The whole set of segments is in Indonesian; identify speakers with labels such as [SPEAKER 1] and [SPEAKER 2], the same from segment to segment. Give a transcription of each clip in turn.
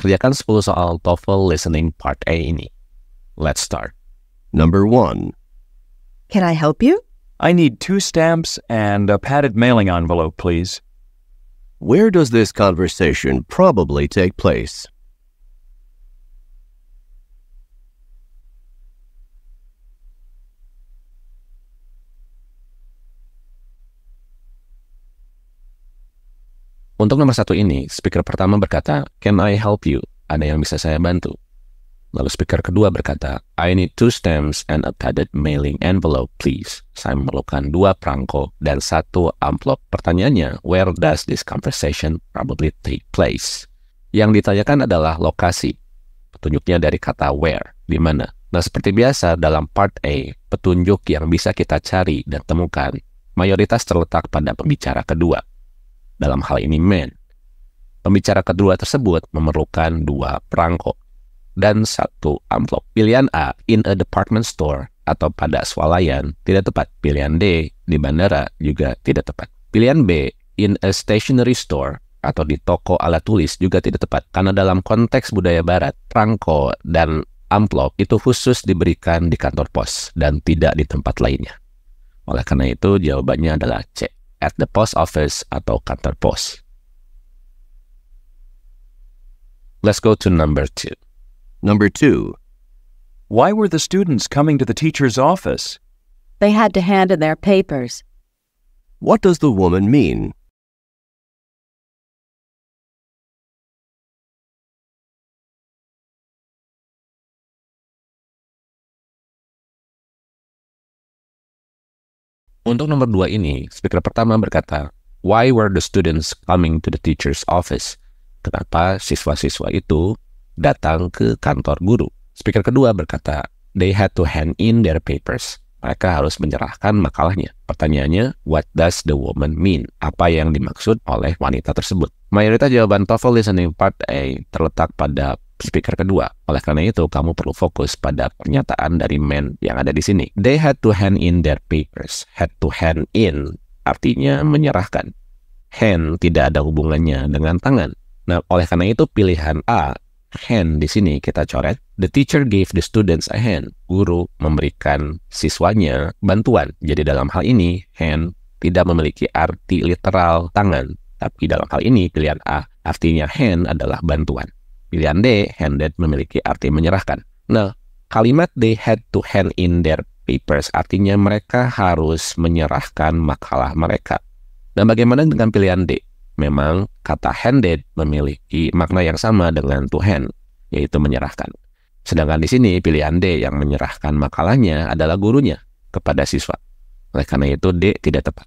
[SPEAKER 1] Kerjakan 10 soal TOEFL Listening Part A ini. Let's start. Number 1. Can I help you? I need two stamps and a padded mailing envelope, please. Where does this conversation probably take place? Untuk nomor satu ini, speaker pertama berkata, Can I help you? Ada yang bisa saya bantu? Lalu speaker kedua berkata, I need two stamps and a padded mailing envelope, please. Saya memerlukan dua perangko dan satu amplop. Pertanyaannya, where does this conversation probably take place? Yang ditanyakan adalah lokasi. Petunjuknya dari kata where, di mana. Nah, seperti biasa dalam part A, petunjuk yang bisa kita cari dan temukan mayoritas terletak pada pembicara kedua dalam hal ini men. Pembicara kedua tersebut memerlukan dua perangko dan satu amplop. Pilihan A, in a department store atau pada swalayan, tidak tepat. Pilihan D, di bandara juga tidak tepat. Pilihan B, in a stationery store atau di toko alat tulis juga tidak tepat. Karena dalam konteks budaya barat, perangko dan amplop itu khusus diberikan di kantor pos dan tidak di tempat lainnya. Oleh karena itu, jawabannya adalah C. at the post office atau kantor pos. Let's go to number two. Number two. Why were the students coming to the teacher's office? They had to hand in their papers. What does the woman mean? Untuk nomor dua ini, speaker pertama berkata, Why were the students coming to the teacher's office? Kenapa siswa-siswa itu datang ke kantor guru? Speaker kedua berkata, They had to hand in their papers. Mereka harus menyerahkan makalahnya. Pertanyaannya, what does the woman mean? Apa yang dimaksud oleh wanita tersebut? Mayoritas jawaban TOEFL Listening Part A terletak pada speaker kedua. Oleh karena itu, kamu perlu fokus pada pernyataan dari men yang ada di sini. They had to hand in their papers. Had to hand in artinya menyerahkan. Hand tidak ada hubungannya dengan tangan. Nah, oleh karena itu pilihan A, hand di sini kita coret. The teacher gave the students a hand. Guru memberikan siswanya bantuan. Jadi dalam hal ini, hand tidak memiliki arti literal tangan. Tapi dalam hal ini pilihan A, artinya hand adalah bantuan. Pilihan D, handed memiliki arti menyerahkan. Nah, kalimat they had to hand in their papers artinya mereka harus menyerahkan makalah mereka. Dan bagaimana dengan pilihan D? Memang kata handed memiliki makna yang sama dengan to hand, yaitu menyerahkan. Sedangkan di sini pilihan D yang menyerahkan makalahnya adalah gurunya kepada siswa. Oleh karena itu D tidak tepat.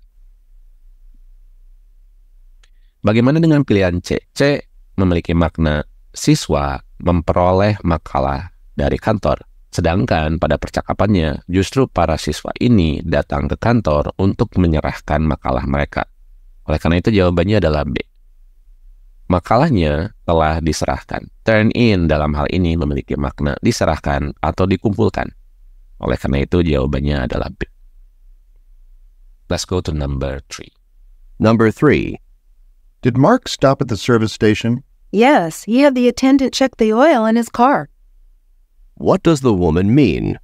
[SPEAKER 1] Bagaimana dengan pilihan C? C memiliki makna siswa memperoleh makalah dari kantor. Sedangkan pada percakapannya, justru para siswa ini datang ke kantor untuk menyerahkan makalah mereka. Oleh karena itu jawabannya adalah B. Makalahnya telah diserahkan. Turn in dalam hal ini memiliki makna diserahkan atau dikumpulkan. Oleh karena itu jawabannya adalah B. Let's go to number three. Number three. Did Mark stop at the service station? Yes, he had the attendant check the oil in his car. What does the woman mean?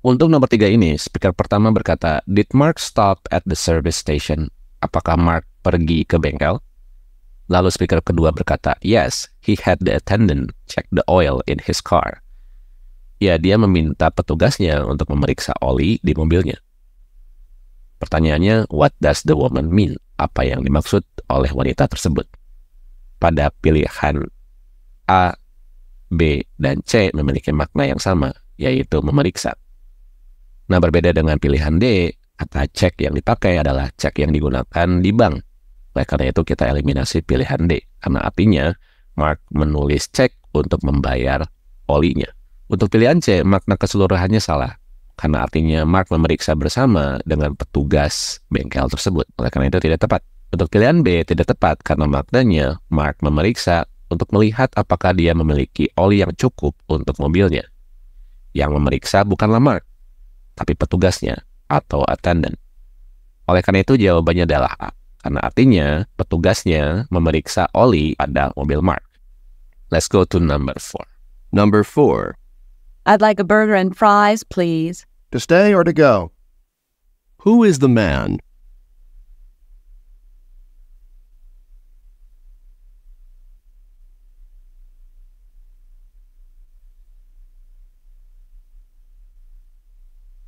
[SPEAKER 1] Untuk nomor tiga ini, speaker pertama berkata, Did Mark stop at the service station? Apakah Mark pergi ke bengkel? Lalu speaker kedua berkata, Yes, he had the attendant check the oil in his car. ya dia meminta petugasnya untuk memeriksa oli di mobilnya. Pertanyaannya, what does the woman mean? Apa yang dimaksud oleh wanita tersebut? Pada pilihan A, B, dan C memiliki makna yang sama, yaitu memeriksa. Nah, berbeda dengan pilihan D, kata cek yang dipakai adalah cek yang digunakan di bank. Oleh karena itu, kita eliminasi pilihan D, karena artinya Mark menulis cek untuk membayar olinya. Untuk pilihan C, makna keseluruhannya salah. Karena artinya Mark memeriksa bersama dengan petugas bengkel tersebut. Oleh karena itu tidak tepat. Untuk pilihan B tidak tepat karena maknanya Mark memeriksa untuk melihat apakah dia memiliki oli yang cukup untuk mobilnya. Yang memeriksa bukanlah Mark, tapi petugasnya atau attendant. Oleh karena itu jawabannya adalah A, karena artinya petugasnya memeriksa oli pada mobil Mark. Let's go to number four. Number four, I'd like a burger and fries, please. To stay or to go? Who is the man?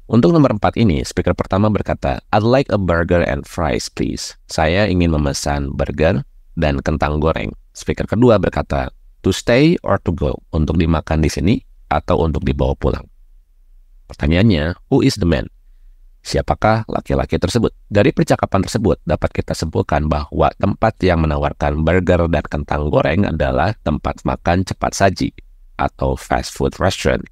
[SPEAKER 1] Untuk nomor empat ini, speaker pertama berkata, I'd like a burger and fries, please. Saya ingin memesan burger dan kentang goreng. Speaker kedua berkata, to stay or to go. Untuk dimakan di sini atau untuk dibawa pulang. Pertanyaannya, who is the man? Siapakah laki-laki tersebut? Dari percakapan tersebut dapat kita simpulkan bahwa tempat yang menawarkan burger dan kentang goreng adalah tempat makan cepat saji atau fast food restaurant.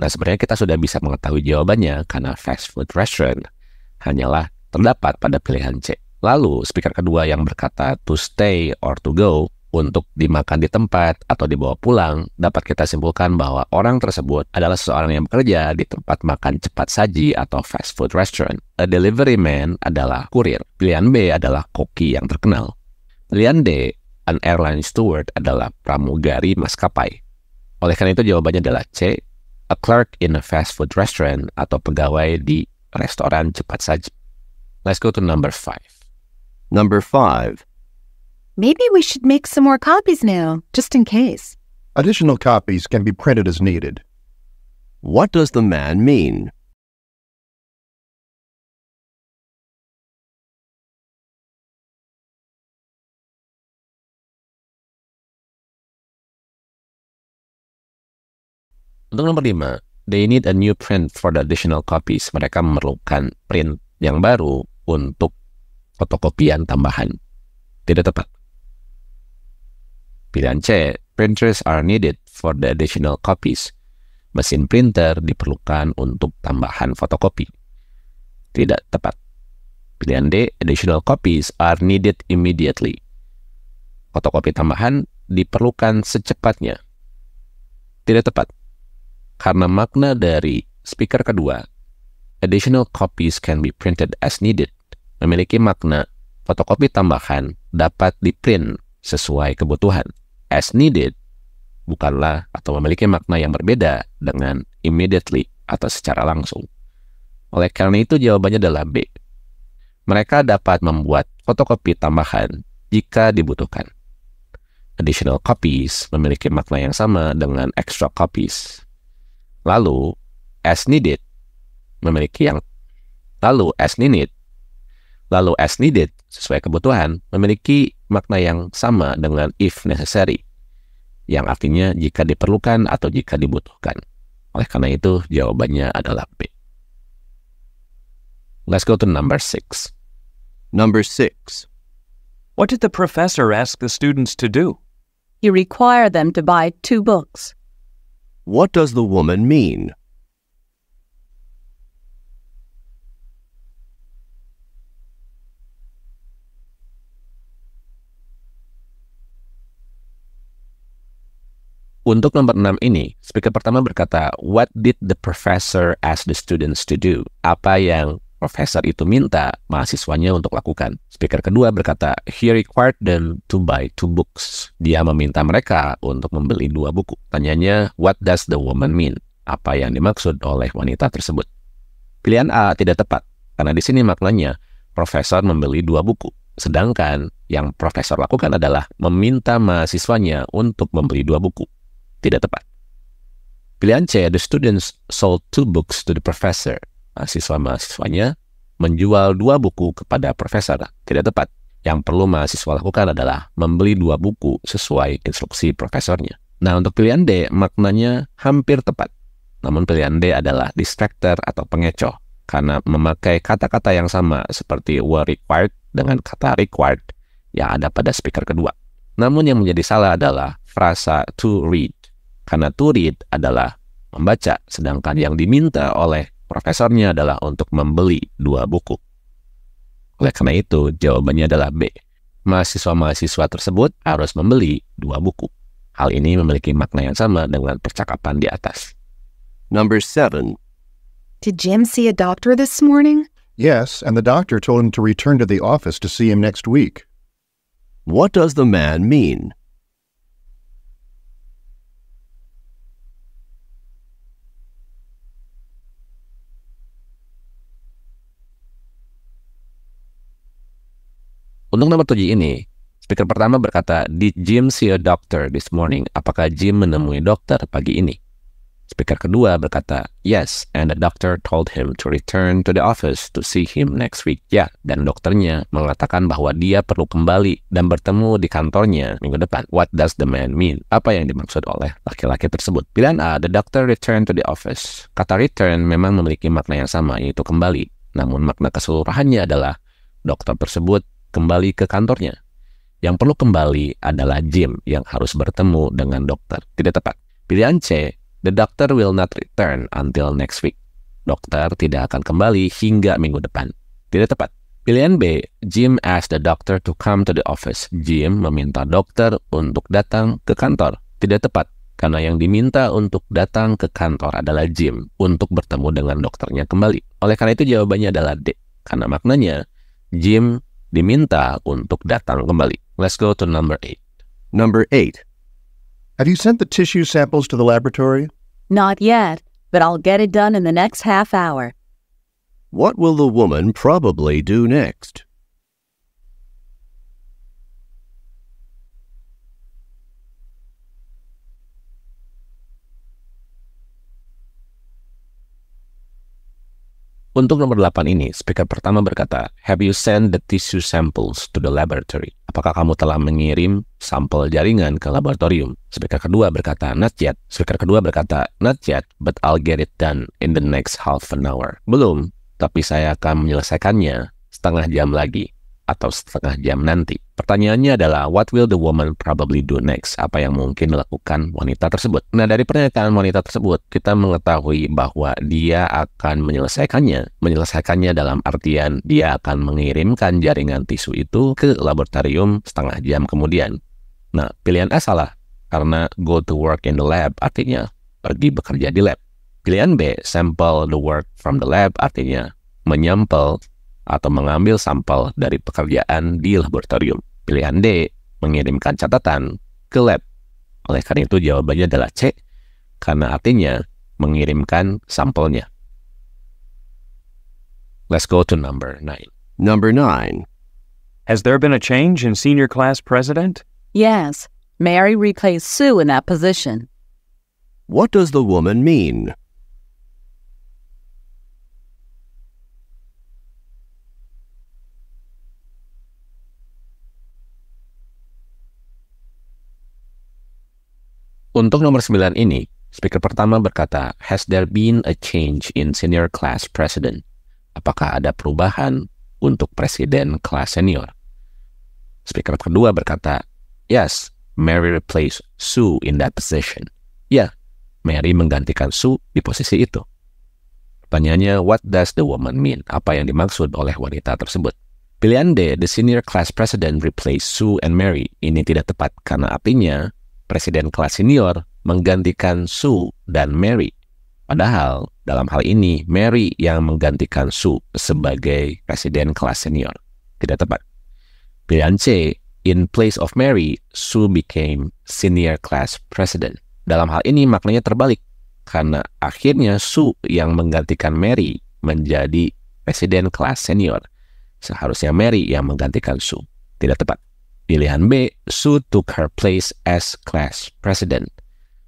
[SPEAKER 1] Nah, sebenarnya kita sudah bisa mengetahui jawabannya karena fast food restaurant hanyalah terdapat pada pilihan C. Lalu, speaker kedua yang berkata to stay or to go untuk dimakan di tempat atau dibawa pulang, dapat kita simpulkan bahwa orang tersebut adalah seseorang yang bekerja di tempat makan cepat saji atau fast food restaurant. A delivery man adalah kurir. Pilihan B adalah koki yang terkenal. Pilihan D, an airline steward adalah pramugari maskapai. Oleh karena itu jawabannya adalah C, a clerk in a fast food restaurant atau pegawai di restoran cepat saji. Let's go to number five. Number five, Maybe we should make some more copies now, just in case. Additional copies can be printed as needed. What does the man mean? Untuk nomor 5, they need a new print for the additional copies. Mereka memerlukan print yang baru untuk fotokopian tambahan. Tidak tepat. Pilihan C, printers are needed for the additional copies. Mesin printer diperlukan untuk tambahan fotokopi. Tidak tepat. Pilihan D, additional copies are needed immediately. Fotokopi tambahan diperlukan secepatnya. Tidak tepat. Karena makna dari speaker kedua, additional copies can be printed as needed, memiliki makna fotokopi tambahan dapat diprint sesuai kebutuhan as needed bukanlah atau memiliki makna yang berbeda dengan immediately atau secara langsung. Oleh karena itu jawabannya adalah B. Mereka dapat membuat fotokopi tambahan jika dibutuhkan. Additional copies memiliki makna yang sama dengan extra copies. Lalu, as needed memiliki yang lalu as needed lalu as needed sesuai kebutuhan memiliki makna yang sama dengan if necessary yang artinya jika diperlukan atau jika dibutuhkan. Oleh karena itu, jawabannya adalah B. Let's go to number six. Number six. What did the professor ask the students to do? He required them to buy two books. What does the woman mean? Untuk nomor 6 ini, speaker pertama berkata, What did the professor ask the students to do? Apa yang profesor itu minta mahasiswanya untuk lakukan. Speaker kedua berkata, he required them to buy two books. Dia meminta mereka untuk membeli dua buku. Tanyanya, what does the woman mean? Apa yang dimaksud oleh wanita tersebut? Pilihan A tidak tepat, karena di sini maknanya profesor membeli dua buku. Sedangkan yang profesor lakukan adalah meminta mahasiswanya untuk membeli dua buku. Tidak tepat. Pilihan C, the students sold two books to the professor. Mahasiswa-mahasiswanya menjual dua buku kepada profesor. Tidak tepat. Yang perlu mahasiswa lakukan adalah membeli dua buku sesuai instruksi profesornya. Nah, untuk pilihan D, maknanya hampir tepat. Namun pilihan D adalah distractor atau pengecoh karena memakai kata-kata yang sama seperti were required dengan kata required yang ada pada speaker kedua. Namun yang menjadi salah adalah frasa to read karena to adalah membaca, sedangkan yang diminta oleh profesornya adalah untuk membeli dua buku. Oleh karena itu, jawabannya adalah B. Mahasiswa-mahasiswa tersebut harus membeli dua buku. Hal ini memiliki makna yang sama dengan percakapan di atas. Number seven. Did Jim see a doctor this morning? Yes, and the doctor told him to return to the office to see him next week. What does the man mean? Untuk nomor tujuh ini, speaker pertama berkata, Did Jim see a doctor this morning? Apakah Jim menemui dokter pagi ini? Speaker kedua berkata, Yes, and the doctor told him to return to the office to see him next week. Ya, dan dokternya mengatakan bahwa dia perlu kembali dan bertemu di kantornya minggu depan. What does the man mean? Apa yang dimaksud oleh laki-laki tersebut? Pilihan A, the doctor returned to the office. Kata return memang memiliki makna yang sama, yaitu kembali. Namun makna keseluruhannya adalah dokter tersebut kembali ke kantornya. Yang perlu kembali adalah Jim yang harus bertemu dengan dokter. Tidak tepat. Pilihan C, the doctor will not return until next week. Dokter tidak akan kembali hingga minggu depan. Tidak tepat. Pilihan B, Jim asked the doctor to come to the office. Jim meminta dokter untuk datang ke kantor. Tidak tepat, karena yang diminta untuk datang ke kantor adalah Jim untuk bertemu dengan dokternya kembali. Oleh karena itu jawabannya adalah D, karena maknanya Jim diminta untuk datang kembali. Let's go to number eight. Number eight. Have you sent the tissue samples to the laboratory? Not yet, but I'll get it done in the next half hour. What will the woman probably do next? Untuk nomor 8 ini, speaker pertama berkata, Have you sent the tissue samples to the laboratory? Apakah kamu telah mengirim sampel jaringan ke laboratorium? Speaker kedua berkata, Not yet. Speaker kedua berkata, Not yet, but I'll get it done in the next half an hour. Belum, tapi saya akan menyelesaikannya setengah jam lagi atau setengah jam nanti. Pertanyaannya adalah, what will the woman probably do next? Apa yang mungkin dilakukan wanita tersebut? Nah, dari pernyataan wanita tersebut, kita mengetahui bahwa dia akan menyelesaikannya. Menyelesaikannya dalam artian, dia akan mengirimkan jaringan tisu itu ke laboratorium setengah jam kemudian. Nah, pilihan A salah, karena go to work in the lab artinya pergi bekerja di lab. Pilihan B, sample the work from the lab artinya menyampel atau mengambil sampel dari pekerjaan di laboratorium. Pilihan D, mengirimkan catatan ke lab. Oleh karena itu jawabannya adalah C, karena artinya mengirimkan sampelnya. Let's go to number nine Number 9. Has there been a change in senior class president? Yes. Mary replaced Sue in that position. What does the woman mean? Untuk nomor 9 ini, speaker pertama berkata, Has there been a change in senior class president? Apakah ada perubahan untuk presiden kelas senior? Speaker kedua berkata, Yes, Mary replaced Sue in that position. Ya, yeah, Mary menggantikan Sue di posisi itu. Pertanyaannya, what does the woman mean? Apa yang dimaksud oleh wanita tersebut? Pilihan D, the senior class president replaced Sue and Mary, ini tidak tepat karena artinya presiden kelas senior menggantikan Sue dan Mary. Padahal dalam hal ini Mary yang menggantikan Sue sebagai presiden kelas senior. Tidak tepat. Pilihan C, in place of Mary, Sue became senior class president. Dalam hal ini maknanya terbalik karena akhirnya Sue yang menggantikan Mary menjadi presiden kelas senior. Seharusnya Mary yang menggantikan Sue. Tidak tepat. Pilihan B, Su took her place as class president.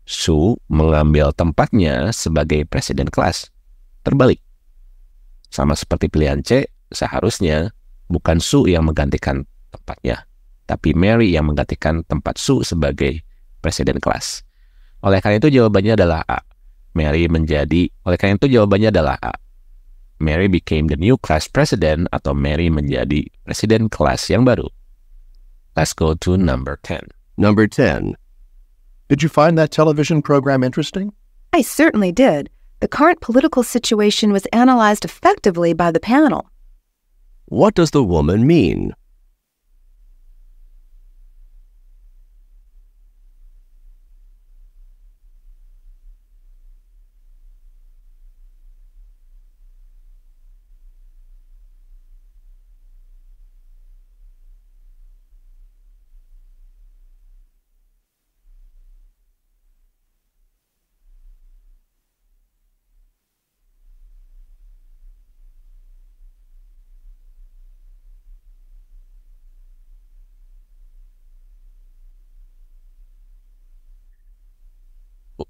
[SPEAKER 1] Su mengambil tempatnya sebagai presiden kelas. Terbalik. Sama seperti pilihan C, seharusnya bukan Su yang menggantikan tempatnya, tapi Mary yang menggantikan tempat Su sebagai presiden kelas. Oleh karena itu jawabannya adalah A. Mary menjadi, oleh karena itu jawabannya adalah A. Mary became the new class president atau Mary menjadi presiden kelas yang baru. Let's go to number 10. Number 10. Did you find that television program interesting? I certainly did. The current political situation was analyzed effectively by the panel. What does the woman mean?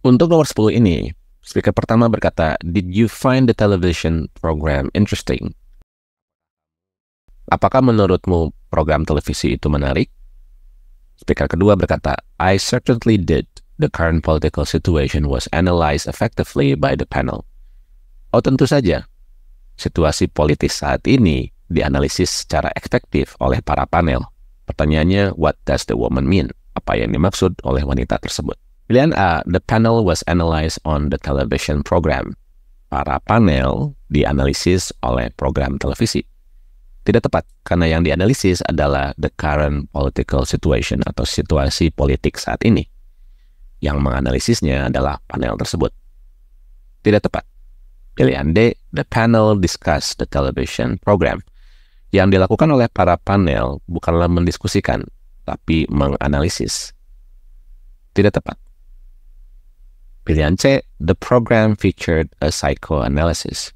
[SPEAKER 1] Untuk nomor 10 ini, speaker pertama berkata, Did you find the television program interesting? Apakah menurutmu program televisi itu menarik? Speaker kedua berkata, I certainly did. The current political situation was analyzed effectively by the panel. Oh tentu saja, situasi politis saat ini dianalisis secara efektif oleh para panel. Pertanyaannya, what does the woman mean? Apa yang dimaksud oleh wanita tersebut? Pilihan A, the panel was analyzed on the television program. Para panel dianalisis oleh program televisi. Tidak tepat, karena yang dianalisis adalah the current political situation atau situasi politik saat ini. Yang menganalisisnya adalah panel tersebut. Tidak tepat. Pilihan D, the panel discussed the television program. Yang dilakukan oleh para panel bukanlah mendiskusikan, tapi menganalisis. Tidak tepat. Pilihan C, the program featured a psychoanalysis.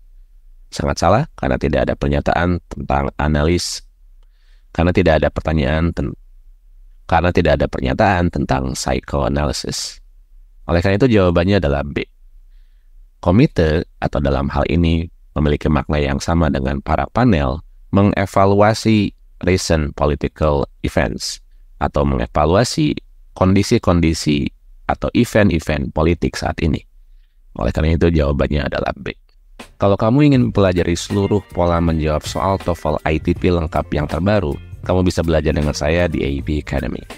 [SPEAKER 1] Sangat salah karena tidak ada pernyataan tentang analis. Karena tidak ada pertanyaan karena tidak ada pernyataan tentang psychoanalysis. Oleh karena itu jawabannya adalah B. Komite atau dalam hal ini memiliki makna yang sama dengan para panel mengevaluasi recent political events atau mengevaluasi kondisi-kondisi atau event-event politik saat ini. Oleh karena itu jawabannya adalah B. Kalau kamu ingin mempelajari seluruh pola menjawab soal TOEFL ITP lengkap yang terbaru, kamu bisa belajar dengan saya di AIB Academy.